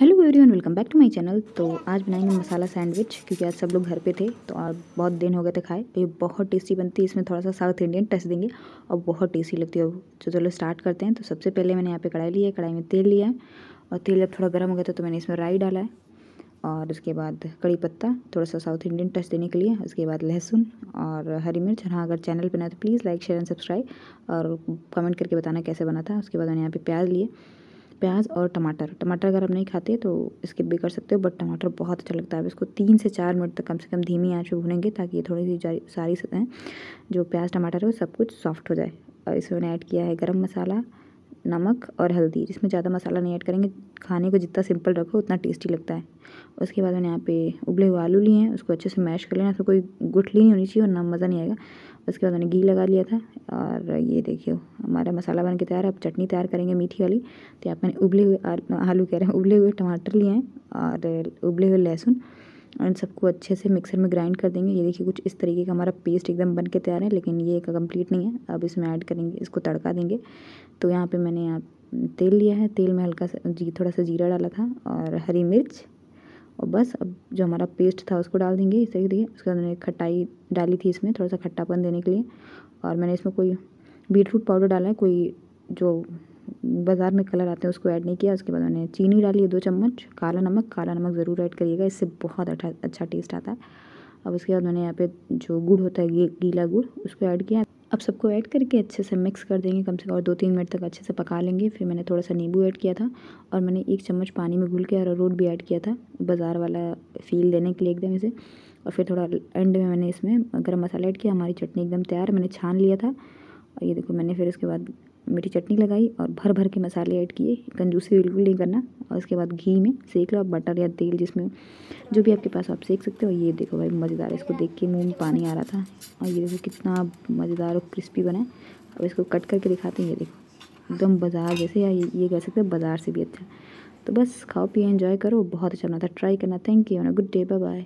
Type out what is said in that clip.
hello everyone welcome back to my channel तो आज बनाएंगे मसाला सैंडविच क्योंकि आज सब लोग घर पे थे तो आज बहुत दिन हो गए थे खाए तो ये बहुत टेस्टी बनती है इसमें थोड़ा सा साउथ इंडियन टच देंगे और बहुत टेस्टी लगती है तो चलो स्टार्ट करते हैं तो सबसे पहले मैंने यहाँ पे कढ़ाई ली है कढ़ाई में तेल लिया है और तेल जब थोड़ा गर्म हो गया था तो मैंने इसमें राई डाला है और उसके बाद कड़ी पत्ता थोड़ा सा साउथ इंडियन टच देने के लिए उसके बाद लहसुन और हरी मिर्च हाँ अगर चैनल पर ना तो please like share and subscribe और कमेंट करके बताना कैसे बना था उसके बाद मैंने यहाँ पर प्याज लिए प्याज और टमाटर टमाटर अगर आप नहीं खाते तो स्किप भी कर सकते हो बट टमाटर बहुत अच्छा लगता है अब इसको तीन से चार मिनट तक कम से कम धीमी आँच पे भूनेंगे ताकि ये थोड़ी सी सारी सतह जो प्याज टमाटर है वो सब कुछ सॉफ्ट हो जाए और इसमें मैंने ऐड किया है गर्म मसाला नमक और हल्दी इसमें ज़्यादा मसाला नहीं ऐड करेंगे खाने को जितना सिंपल रखो उतना टेस्टी लगता है उसके बाद मैंने यहाँ पे उबले हुए आलू लिए हैं उसको अच्छे से मैश कर लेना तो कोई गुठली नहीं होनी चाहिए और ना मज़ा नहीं आएगा उसके बाद मैंने घी लगा लिया था और ये देखिए हमारा मसाला बन के तैयार है अब चटनी तैयार करेंगे मीठी वाली तो यहाँ मैंने उबले हुए आलू कह रहे हैं उबले हुए टमाटर लिए हैं और उबले हुए लहसुन और इन सबको अच्छे से मिक्सर में ग्राइंड कर देंगे ये देखिए कुछ इस तरीके का हमारा पेस्ट एकदम बन के तैयार है लेकिन ये कम्प्लीट नहीं है अब इसमें ऐड करेंगे इसको तड़का देंगे तो यहाँ पर मैंने यहाँ तेल लिया है तेल में हल्का सा जी थोड़ा सा जीरा डाला था और हरी मिर्च और बस अब जो हमारा पेस्ट था उसको डाल देंगे इस तरीके देखिए उसके बाद मैंने खटाई डाली थी इसमें थोड़ा सा खट्टापन देने के लिए और मैंने इसमें कोई बीटरूट पाउडर डाला है कोई जो बाज़ार में कलर आते हैं उसको ऐड नहीं किया उसके बाद मैंने चीनी डाली है दो चम्मच काला नमक काला नमक ज़रूर ऐड करिएगा इससे बहुत अच्छा अच्छा टेस्ट आता है अब उसके बाद मैंने यहाँ पे जो गुड़ होता है गीला गुड़ उसको ऐड किया अब सबको ऐड करके अच्छे से मिक्स कर देंगे कम से कम और दो तीन मिनट तक अच्छे से पका लेंगे फिर मैंने थोड़ा सा नींबू ऐड किया था और मैंने एक चम्मच पानी में घुल के अरारोट भी ऐड किया था बाज़ार वाला फील देने के लिए एकदम इसे और फिर थोड़ा एंड में मैंने इसमें गर्म मसाला ऐड किया हमारी चटनी एकदम तैयार मैंने छान लिया था और ये देखो मैंने फिर उसके बाद मीठी चटनी लगाई और भर भर के मसाले ऐड किए कंजूसी तो बिल्कुल नहीं करना और उसके बाद घी में सेक लो आप बटर या तेल जिसमें जो भी आपके पास आप सेक सकते हो ये देखो भाई मज़ेदार इसको देख के मुँह में पानी आ रहा था और ये देखो कितना मज़ेदार और क्रिस्पी बना है अब इसको कट करके दिखाते हैं ये देखो एकदम बाज़ार जैसे या ये कह सकते हैं बाज़ार से भी अच्छा तो बस खाओ पिए इन्जॉय करो बहुत अच्छा बना था ट्राई करना thank you good day bye